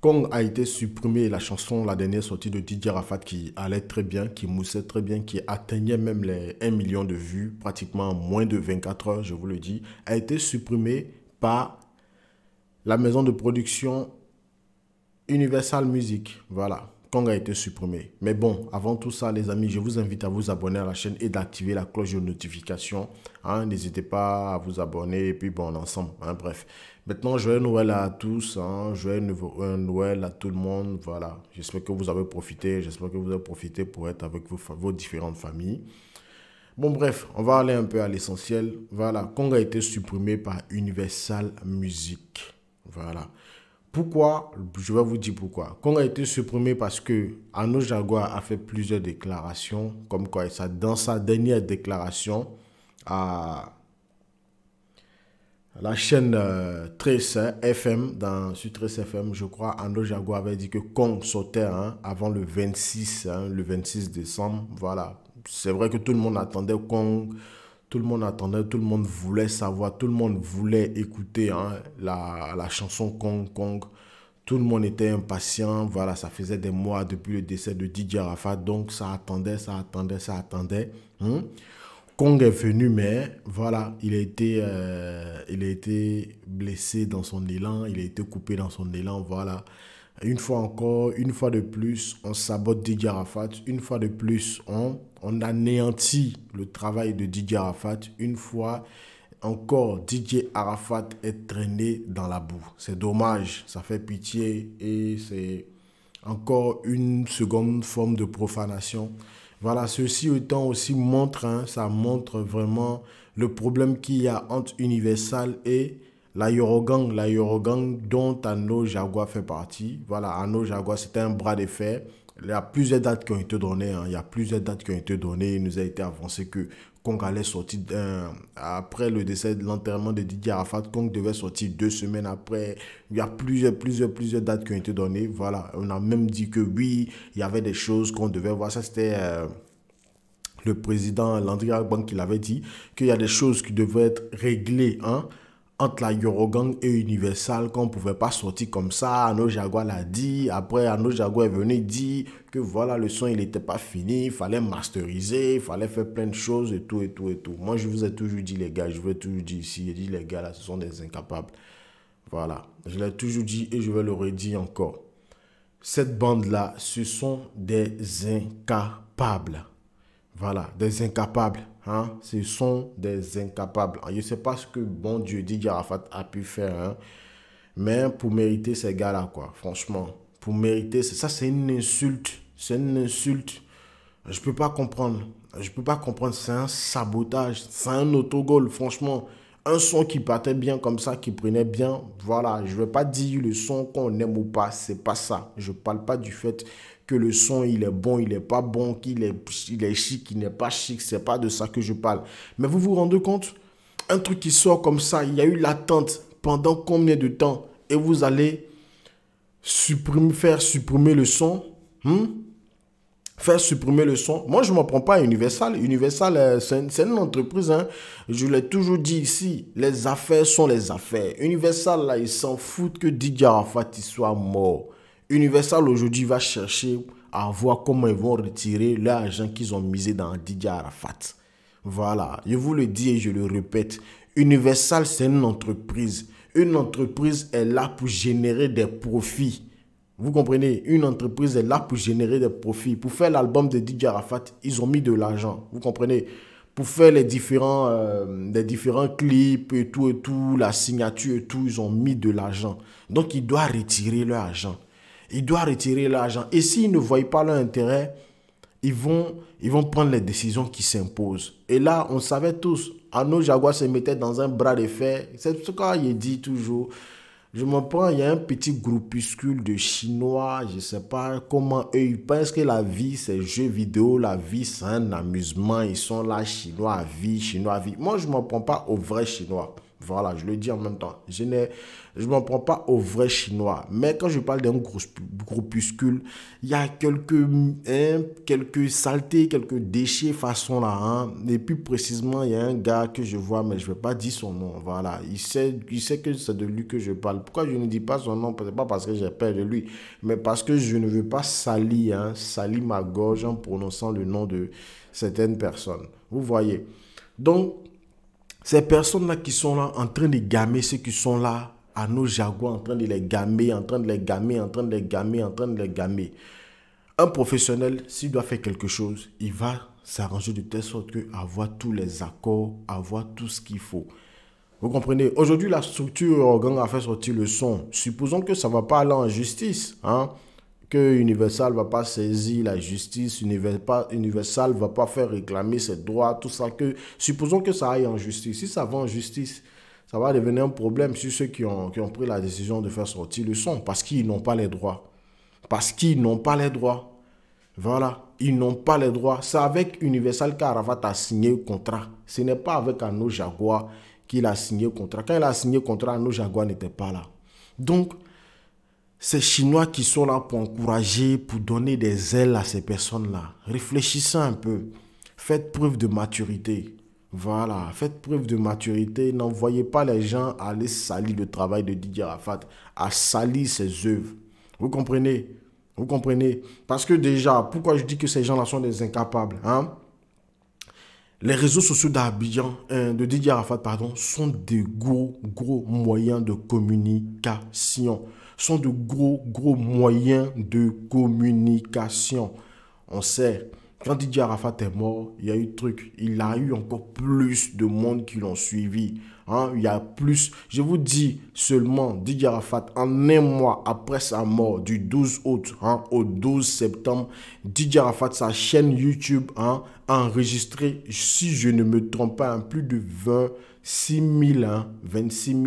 Kong a été supprimé, la chanson, la dernière sortie de Didier Rafat qui allait très bien, qui moussait très bien, qui atteignait même les 1 million de vues, pratiquement moins de 24 heures, je vous le dis, a été supprimée par la maison de production Universal Music. Voilà. Kong a été supprimé. Mais bon, avant tout ça, les amis, je vous invite à vous abonner à la chaîne et d'activer la cloche de notification. Hein. N'hésitez pas à vous abonner et puis bon, ensemble. Hein. bref. Maintenant, joyeux Noël à tous, hein, joyeux Noël à tout le monde. Voilà, j'espère que vous avez profité, j'espère que vous avez profité pour être avec vos, différentes familles. Bon, bref, on va aller un peu à l'essentiel. Voilà, Kong a été supprimé par Universal Music. Voilà. Pourquoi Je vais vous dire pourquoi. Kong a été supprimé parce que Anno Jaguar a fait plusieurs déclarations, comme quoi ça, dans sa dernière déclaration à la chaîne euh, Trace FM, dans, sur Trace FM, je crois, Ando Jago avait dit que Kong sautait hein, avant le 26, hein, le 26 décembre. Voilà. C'est vrai que tout le monde attendait Kong, tout le monde attendait, tout le monde voulait savoir, tout le monde voulait écouter hein, la, la, chanson Kong Kong. Tout le monde était impatient. Voilà, ça faisait des mois depuis le décès de Didier Rafa, Donc, ça attendait, ça attendait, ça attendait. Kong est venu, mais voilà, il a été, euh, il a blessé dans son élan, il a été coupé dans son élan, voilà. Une fois encore, une fois de plus, on sabote Didier Arafat. Une fois de plus, on, on anéantit le travail de Didier Arafat. Une fois encore, Didier Arafat est traîné dans la boue. C'est dommage, ça fait pitié et c'est encore une seconde forme de profanation voilà, ceci autant aussi montre, hein, ça montre vraiment le problème qu'il y a entre Universal et la Eurogang. La Eurogang dont Anno Jaguar fait partie. Voilà, Anno Jaguar, c'était un bras de fer. Il y a plusieurs dates qui ont été données. Hein. Il y a plusieurs dates qui ont été données. Il nous a été avancé que Kong allait sortir euh, après le décès de l'enterrement de Didier Arafat. Kong devait sortir deux semaines après. Il y a plusieurs, plusieurs, plusieurs dates qui ont été données. Voilà, on a même dit que oui, il y avait des choses qu'on devait voir. Ça, c'était. Euh, le président Landry Agban qui l'avait dit, qu'il y a des choses qui devaient être réglées hein, entre la Eurogang et Universal qu'on ne pouvait pas sortir comme ça. Ano Jaguar l'a dit. Après, Ano Jaguar est venu dire que voilà, le son, il n'était pas fini. Il fallait masteriser, il fallait faire plein de choses et tout, et tout, et tout. Moi, je vous ai toujours dit, les gars, je vous ai toujours dit ici, j'ai dit, les gars, là, ce sont des incapables. Voilà. Je l'ai toujours dit et je vais le redire encore. Cette bande-là, ce sont des incapables. Voilà, des incapables. Hein, ce sont des incapables. Je ne sais pas ce que bon Dieu dit Arafat a pu faire, hein, mais pour mériter ces gars-là, quoi, franchement, pour mériter, ça c'est une insulte. C'est une insulte. Je ne peux pas comprendre. Je ne peux pas comprendre. C'est un sabotage. C'est un autogol, franchement. Un son qui partait bien comme ça, qui prenait bien. Voilà, je ne vais pas dire le son qu'on aime ou pas. C'est pas ça. Je ne parle pas du fait que le son il est bon, il est pas bon, qu'il est, il est chic, il n'est pas chic, c'est pas de ça que je parle. Mais vous vous rendez compte Un truc qui sort comme ça, il y a eu l'attente pendant combien de temps et vous allez supprimer, faire supprimer le son hmm? faire supprimer le son. Moi, je m'en prends pas à Universal. Universal, euh, c'est une, entreprise. Hein. Je l'ai toujours dit ici, les affaires sont les affaires. Universal, là, ils s'en foutent que Didier Arafat soit mort. Universal aujourd'hui va chercher à voir comment ils vont retirer l'argent qu'ils ont misé dans Didier Arafat. Voilà, je vous le dis et je le répète, Universal c'est une entreprise. Une entreprise est là pour générer des profits. Vous comprenez Une entreprise est là pour générer des profits. Pour faire l'album de Didier Arafat, ils ont mis de l'argent. Vous comprenez Pour faire les différents, euh, différents clips et tout et tout, la signature et tout, ils ont mis de l'argent. Donc, ils doivent retirer leur argent il doit retirer l'argent. Et s'ils ne voient pas leur intérêt, ils vont, ils vont prendre les décisions qui s'imposent. Et là, on savait tous, Arnaud Jaguar se mettait dans un bras de fer. C'est ce qu'il dit toujours. Je me prends, il y a un petit groupuscule de Chinois, je ne sais pas comment eux, ils pensent que la vie, c'est jeux vidéo, la vie, c'est un amusement. Ils sont là, Chinois à vie, Chinois à vie. Moi, je ne m'en prends pas aux vrais Chinois. Voilà, je le dis en même temps. Je ne je m'en prends pas aux vrais Chinois. Mais quand je parle d'un groupuscule, il y a quelques, hein, quelques saletés, quelques déchets façon là. Hein. Et plus précisément, il y a un gars que je vois, mais je ne vais pas dire son nom. Voilà, il sait, il sait que c'est de lui que je parle. Pourquoi je ne dis pas son nom Pas parce que j'ai peur de lui, mais parce que je ne veux pas salir, hein, salir ma gorge en prononçant le nom de certaines personnes. Vous voyez. Donc, ces personnes-là qui sont là en train de gamer ceux qui sont là à nos jaguars, en train de les gamer, en train de les gamer, en train de les gamer, en train de les gamer. Un professionnel, s'il doit faire quelque chose, il va s'arranger de telle sorte que avoir tous les accords, avoir tout ce qu'il faut. Vous comprenez Aujourd'hui, la structure euh, gang a fait sortir le son. Supposons que ça ne va pas aller en justice. Hein? que Universal va pas saisir la justice, Universal va pas faire réclamer ses droits, tout ça. Que, supposons que ça aille en justice. Si ça va en justice, ça va devenir un problème sur ceux qui ont, qui ont pris la décision de faire sortir le son parce qu'ils n'ont pas les droits. Parce qu'ils n'ont pas les droits. Voilà, ils n'ont pas les droits. C'est avec Universal qu'Aravat a signé le contrat. Ce n'est pas avec Anno Jaguar qu'il a signé le contrat. Quand il a signé le contrat, Anno Jaguar n'était pas là. Donc, ces Chinois qui sont là pour encourager, pour donner des ailes à ces personnes-là. Réfléchissez un peu. Faites preuve de maturité. Voilà, faites preuve de maturité. N'envoyez pas les gens aller salir le travail de Didier Rafat, à salir ses œuvres. Vous comprenez Vous comprenez Parce que déjà, pourquoi je dis que ces gens-là sont des incapables hein? Les réseaux sociaux d'Abidjan, euh, de Didier rafat pardon, sont des gros, gros moyens de communication sont de gros, gros moyens de communication. On sait, quand Didier Arafat est mort, il y a eu truc. Il a eu encore plus de monde qui l'ont suivi. Hein? Il y a plus. Je vous dis seulement, Didier Arafat, en un mois après sa mort, du 12 août hein, au 12 septembre, Didier Arafat, sa chaîne YouTube, hein, a enregistré, si je ne me trompe pas, plus de 26 000, 26 000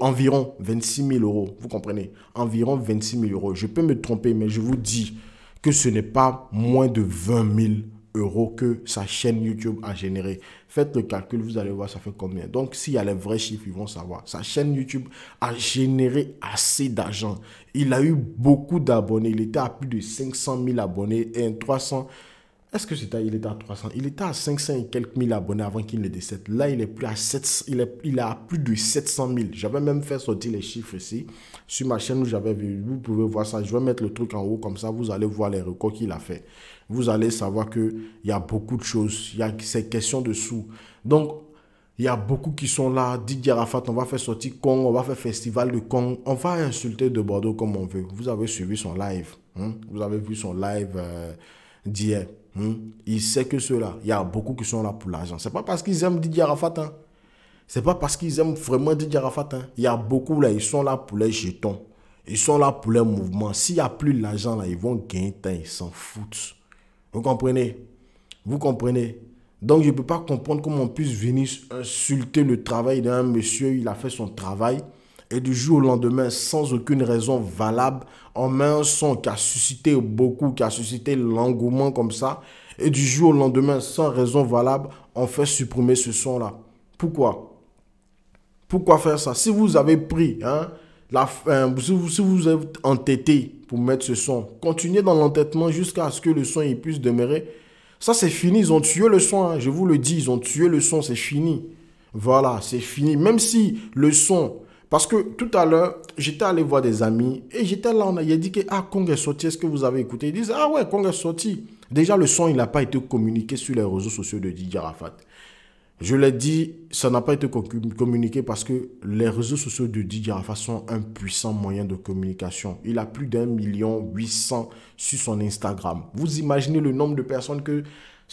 environ 26 000 euros. Vous comprenez Environ 26 000 euros. Je peux me tromper, mais je vous dis que ce n'est pas moins de 20 000 euros que sa chaîne YouTube a généré. Faites le calcul, vous allez voir ça fait combien. Donc, s'il y a les vrais chiffres, ils vont savoir. Sa chaîne YouTube a généré assez d'argent. Il a eu beaucoup d'abonnés. Il était à plus de 500 000 abonnés et 300 est-ce que c'était, il était à 300 Il était à 500 et quelques mille abonnés avant qu'il ne décède. Là, il est plus à 700, il est, il plus de 700 000. J'avais même fait sortir les chiffres ici sur ma chaîne où j'avais vu. Vous pouvez voir ça. Je vais mettre le truc en haut comme ça. Vous allez voir les records qu'il a fait. Vous allez savoir que il y a beaucoup de choses. Il y a ces questions de Donc il y a beaucoup qui sont là. Didier Rafat, on va faire sortir Kong, on va faire festival de Kong, on va insulter de Bordeaux comme on veut. Vous avez suivi son live. Hein? Vous avez vu son live. Euh, d'hier. Hmm? Il sait que ceux-là, il y a beaucoup qui sont là pour l'argent. C'est pas parce qu'ils aiment Didier Arafat. Ce hein. C'est pas parce qu'ils aiment vraiment Didier Arafat. Hein. Il y a beaucoup là, ils sont là pour les jetons. Ils sont là pour les mouvements. S'il n'y a plus l'argent là, ils vont gagner ils s'en foutent. Vous comprenez Vous comprenez donc je ne peux pas comprendre comment on puisse venir insulter le travail d'un monsieur, il a fait son travail, et du jour au lendemain, sans aucune raison valable, on met un son qui a suscité beaucoup, qui a suscité l'engouement comme ça, et du jour au lendemain, sans raison valable, on fait supprimer ce son-là. Pourquoi Pourquoi faire ça Si vous avez pris, hein, la, fin, euh, si, vous, vous êtes entêté pour mettre ce son, continuez dans l'entêtement jusqu'à ce que le son y puisse demeurer. Ça, c'est fini, ils ont tué le son, hein. je vous le dis, ils ont tué le son, c'est fini. Voilà, c'est fini. Même si le son, parce que tout à l'heure, j'étais allé voir des amis et j'étais là, on a, il a dit que ah, Kong est sorti, est-ce que vous avez écouté Ils disent Ah ouais, Kong est sorti. Déjà, le son, il n'a pas été communiqué sur les réseaux sociaux de Didier Rafat. Je l'ai dit, ça n'a pas été communiqué parce que les réseaux sociaux de Didier Rafat sont un puissant moyen de communication. Il a plus d'un million huit cents sur son Instagram. Vous imaginez le nombre de personnes que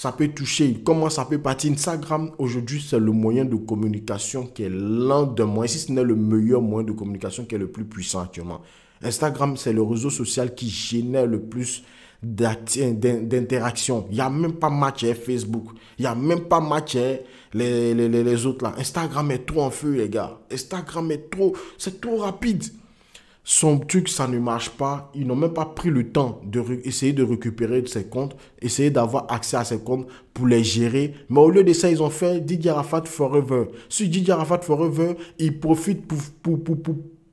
ça peut toucher, comment ça peut partir. Instagram, aujourd'hui, c'est le moyen de communication qui est l'un des moyens, si ce n'est le meilleur moyen de communication qui est le plus puissant actuellement. Instagram, c'est le réseau social qui génère le plus d'interactions. Il n'y a même pas match hein, Facebook. Il n'y a même pas match hein, les, les, les, autres là. Instagram est trop en feu, les gars. Instagram est trop, c'est trop rapide son truc, ça ne marche pas. Ils n'ont même pas pris le temps de essayer de récupérer ses comptes, essayer d'avoir accès à ses comptes pour les gérer. Mais au lieu de ça, ils ont fait Didier Arafat Forever. Si Didier Arafat Forever, ils profitent pour, pour,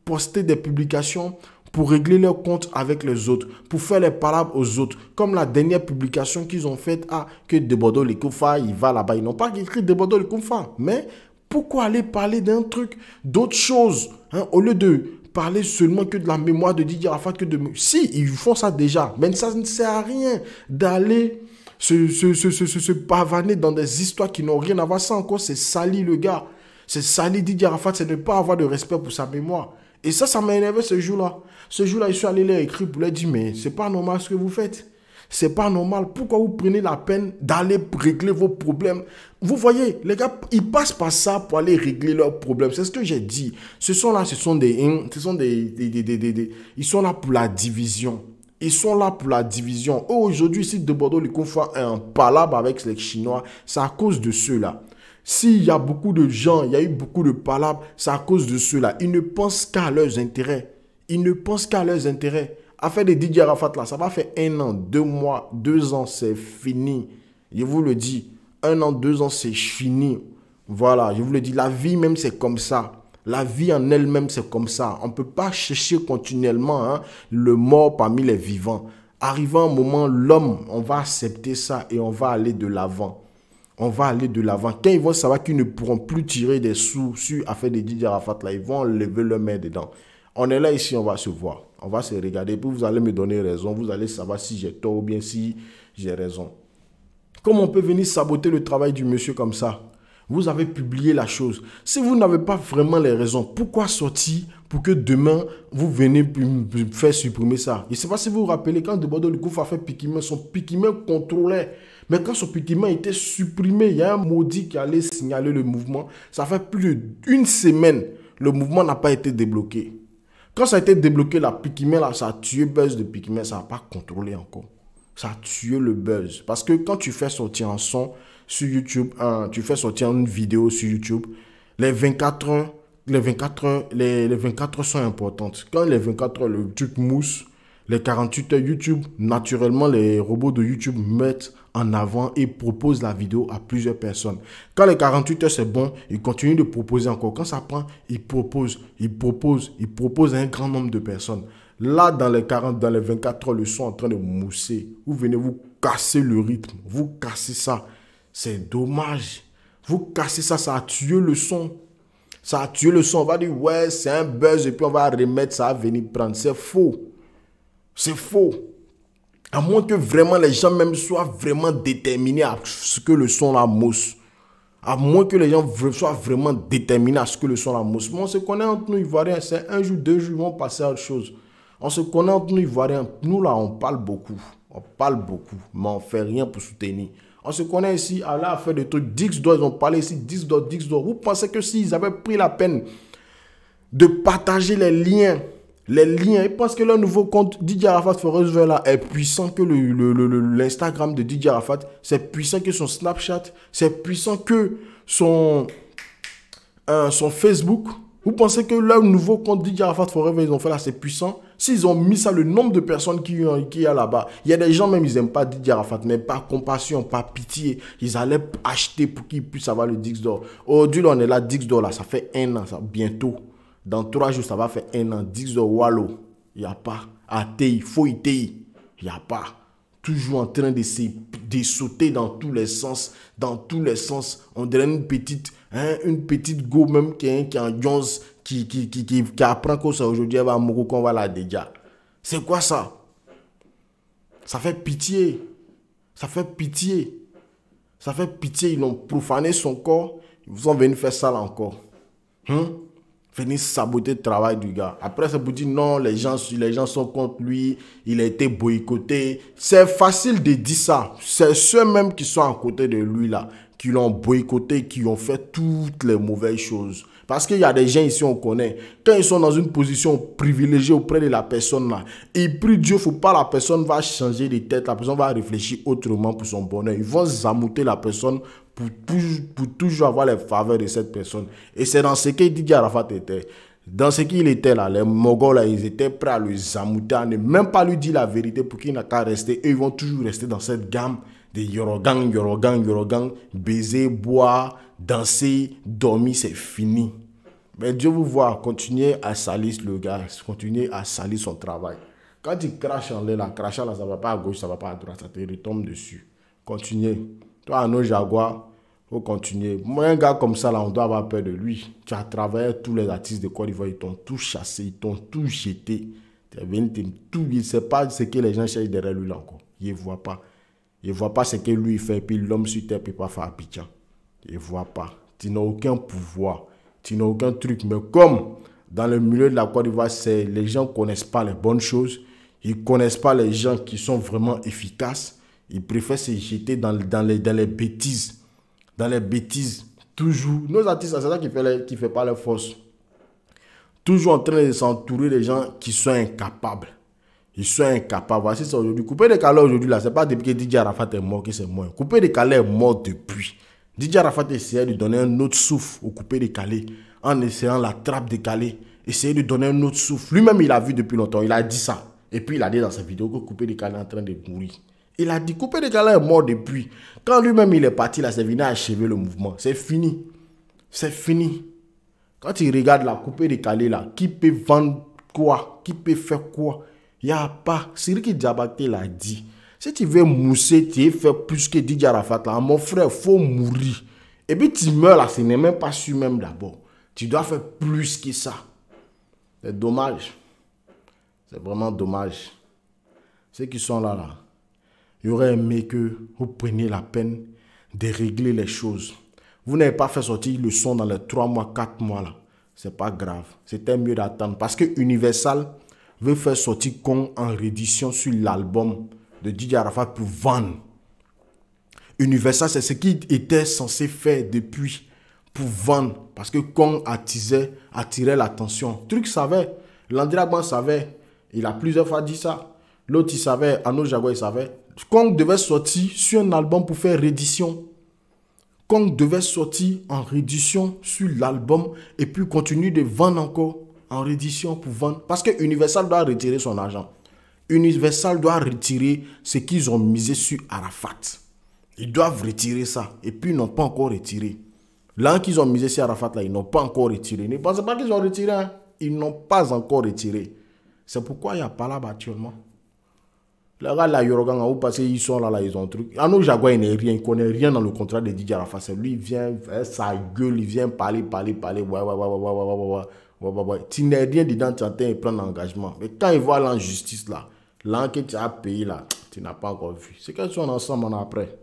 poster des publications pour régler leurs comptes avec les autres, pour faire les parables aux autres. Comme la dernière publication qu'ils ont faite, à ah, que et Koufa, il va là-bas. Ils n'ont pas écrit et Koufa. Mais pourquoi aller parler d'un truc, d'autre chose, hein, au lieu de parler seulement que de la mémoire de Didier Rafat que de... Si, ils font ça déjà, mais ça ne sert à rien d'aller se, se, se, pavaner dans des histoires qui n'ont rien à voir. Ça encore, c'est sali le gars. C'est sali Didier Rafat c'est ne pas avoir de respect pour sa mémoire. Et ça, ça m'a énervé ce jour-là. Ce jour-là, je suis allé les écrire pour leur dire, mais c'est pas normal ce que vous faites. C'est pas normal. Pourquoi vous prenez la peine d'aller régler vos problèmes Vous voyez, les gars, ils passent par ça pour aller régler leurs problèmes. C'est ce que j'ai dit. Ce sont là, ce sont des, hein, ce sont des, des, des, ils sont là pour la division. Ils sont là pour la division. aujourd'hui, si De Bordeaux les confond un palabre avec les Chinois, c'est à cause de ceux-là. S'il y a beaucoup de gens, il y a eu beaucoup de palabres, c'est à cause de ceux-là. Ils ne pensent qu'à leurs intérêts. Ils ne pensent qu'à leurs intérêts. Affaire de Didier Arafat, là, ça va faire un an, deux mois, deux ans, c'est fini. Je vous le dis, un an, deux ans, c'est fini. Voilà, je vous le dis, la vie même, c'est comme ça. La vie en elle-même, c'est comme ça. On ne peut pas chercher continuellement hein, le mort parmi les vivants. Arrivant un moment, l'homme, on va accepter ça et on va aller de l'avant. On va aller de l'avant. Quand ils vont savoir qu'ils ne pourront plus tirer des sous sur affaire des Didier Arafat, là, ils vont lever leur main dedans on est là ici, on va se voir, on va se regarder, puis vous allez me donner raison, vous allez savoir si j'ai tort ou bien si j'ai raison. Comment on peut venir saboter le travail du monsieur comme ça Vous avez publié la chose. Si vous n'avez pas vraiment les raisons, pourquoi sortir pour que demain, vous venez faire supprimer ça Je ne sais pas si vous vous rappelez, quand de Bordeaux, le a fait Pikimen, son Pikimen contrôlait. Mais quand son a était supprimé, il y a un maudit qui allait signaler le mouvement. Ça fait plus d'une semaine, le mouvement n'a pas été débloqué. Quand ça a été débloqué, la Pikmin, là, ça a tué buzz de mais ça n'a pas contrôlé encore. Ça a le buzz. Parce que quand tu fais sortir un son sur YouTube, tu fais sortir une vidéo sur YouTube, les 24 heures, les 24 heures, les, 24 sont importantes. Quand les 24 heures, le truc mousse, les 48 heures YouTube, naturellement, les robots de YouTube mettent en avant et propose la vidéo à plusieurs personnes. Quand les 48 heures, c'est bon, il continue de proposer encore. Quand ça prend, il propose, il propose, il propose à un grand nombre de personnes. Là, dans les 40, dans les 24 heures, le son en train de mousser. Vous venez vous casser le rythme. Vous cassez ça. C'est dommage. Vous cassez ça, ça a tué le son. Ça a tué le son. On va dire, ouais, c'est un buzz et puis on va remettre ça à venir prendre. C'est faux. C'est faux. À moins que vraiment les gens même soient vraiment déterminés à ce que le son la mousse. À moins que les gens soient vraiment déterminés à ce que le son la mousse. Mais on se connaît entre nous Ivoiriens. C'est un jour, deux jours, ils vont passer à autre chose. On se connaît entre nous Ivoiriens. Nous là, on parle beaucoup. On parle beaucoup, mais on fait rien pour soutenir. On se connaît ici, Allah a fait des trucs. Dix doigts, ils ont parlé ici, dix doigts, dix doigts. Vous pensez que s'ils avaient pris la peine de partager les liens les liens. Parce que leur nouveau compte Didier Arafat Forever là est puissant que l'Instagram le, le, de Didier Arafat. C'est puissant que son Snapchat. C'est puissant que son, euh, son Facebook. Vous pensez que leur nouveau compte Didier Arafat Forever, ils ont fait là, c'est puissant S'ils ont mis ça, le nombre de personnes qu'il y a là-bas, il y a des gens même, ils n'aiment pas Didier Arafat, mais par compassion, par pitié, ils allaient acheter pour qu'ils puissent avoir le Dix d'or. Aujourd'hui, on est là, Dix d'or, ça fait un an, ça, bientôt. Dans trois jours, ça va faire un an. dix heures, Wallo, il n'y a pas. ATI, faux il n'y a pas. Toujours en train de, de sauter dans tous les sens. Dans tous les sens. On dirait une petite, hein, une petite go même qui est, en Jones qui, qui, qui, apprend qu'aujourd'hui, elle va mourir qu'on va la déjà. C'est quoi ça Ça fait pitié. Ça fait pitié. Ça fait pitié. Ils ont profané son corps. Ils sont venus faire ça là encore. Hein? venir saboter le travail du gars. Après, ça vous dit, non, les gens, les gens sont contre lui, il a été boycotté. C'est facile de dire ça. C'est ceux-mêmes qui sont à côté de lui là, qui l'ont boycotté, qui ont fait toutes les mauvaises choses. Parce qu'il y a des gens ici, on connaît. Quand ils sont dans une position privilégiée auprès de la personne, là, ils prient Dieu, faut pas la personne va changer de tête, la personne va réfléchir autrement pour son bonheur. Ils vont zamouter la personne pour, toujours, pour toujours avoir les faveurs de cette personne. Et c'est dans ce qu'il dit Arafat était. Dans ce qu'il était là, les Mogols, là, ils étaient prêts à le zamouter, à ne même pas lui dire la vérité pour qu'il n'a qu'à rester. Et ils vont toujours rester dans cette gamme de Yorogang, Yorogang, Yorogang, baiser, boire, danser, dormir, c'est fini. Mais Dieu vous voit, continuer à salir le gars, continuer à salir son travail. Quand il crache en l'air, là, ne là, ça va pas à gauche, ça va pas à droite, ça te retombe dessus. Continuez. Toi, à nos jaguars, faut continuer. Moi, un gars comme ça, là, on doit avoir peur de lui. Tu as travaillé tous les artistes de Côte d'Ivoire, ils t'ont tout chassé, ils t'ont tout jeté. Tu es venu, tu tout. Il sait pas ce que les gens cherchent derrière lui, là, encore. Il ne voit pas. Il ne voit pas ce que lui, fait. Puis l'homme sur terre, peut pas faire piquant. Ils ne pas. Tu n'as aucun pouvoir. Tu n'as aucun truc. Mais comme dans le milieu de la Côte d'Ivoire, les gens ne connaissent pas les bonnes choses. Ils ne connaissent pas les gens qui sont vraiment efficaces. Ils préfèrent se jeter dans, dans, les, dans les bêtises. Dans les bêtises. Toujours. Nos artistes, c'est ça qui ne fait, qui fait pas la force. Toujours en train de s'entourer des gens qui sont incapables. Ils sont incapables. Voici ça aujourd'hui. Couper des calais aujourd'hui, là, c'est pas depuis que DJ Arafat est mort que c'est moins. Couper des calais est mort depuis. Didier Arafat essayait de donner un autre souffle au coupé décalé en essayant la trappe décalée, essayer de donner un autre souffle. Lui-même, il a vu depuis longtemps, il a dit ça. Et puis, il a dit dans sa vidéo que coupé décalé est en train de mourir. Il a dit coupé décalé est mort depuis. Quand lui-même, il est parti, la c'est venu achever le mouvement. C'est fini. C'est fini. Quand il regarde la coupé décalé, là, qui peut vendre quoi Qui peut faire quoi Il n'y a pas. Siriki Diabaté l'a dit. Si tu veux mousser, tu veux faire plus que Didier Arafat, là, mon frère, faut mourir. Et puis tu meurs là, ce n'est même pas sûr même d'abord. Tu dois faire plus que ça. C'est dommage. C'est vraiment dommage. Ceux qui sont là, là, j'aurais aimé que vous preniez la peine de régler les choses. Vous n'avez pas fait sortir le son dans les 3 mois, 4 mois là. C'est pas grave. C'était mieux d'attendre. Parce que Universal veut faire sortir Kong en réédition sur l'album de Didier Arafat pour vendre. Universal, c'est ce qu'il était censé faire depuis pour vendre. Parce que Kong attisait, attirait l'attention. Truc savait. Landry savait. Il a plusieurs fois dit ça. L'autre, il savait. Anou Jaguar, il savait. Kong devait sortir sur un album pour faire réédition. Kong devait sortir en réédition sur l'album et puis continuer de vendre encore en réédition pour vendre. Parce que Universal doit retirer son argent. Universal doit retirer ce qu'ils ont misé sur Arafat. Ils doivent retirer ça. Et puis, ils n'ont pas encore retiré. Là qu'ils ont misé sur Arafat, là, ils n'ont pas encore retiré. Ne pensez pas qu'ils ont retiré. Hein. Ils n'ont pas encore retiré. C'est pourquoi il n'y a pas là actuellement. Là, gars, là, Yoroganga, vous parce ils sont là, là, ils ont un truc. Arnaud Jaguar, il n'est rien, il ne connaît rien dans le contrat de Didier Arafat. C'est lui, il vient, sa gueule, il vient parler, parler, parler. Tu n'es rien dedans, tu entends, il prend un engagement. Mais quand il voit l'injustice... là, L'enquête que tu là, tu n'as pas encore vu. C'est quand tu en ensemble en après.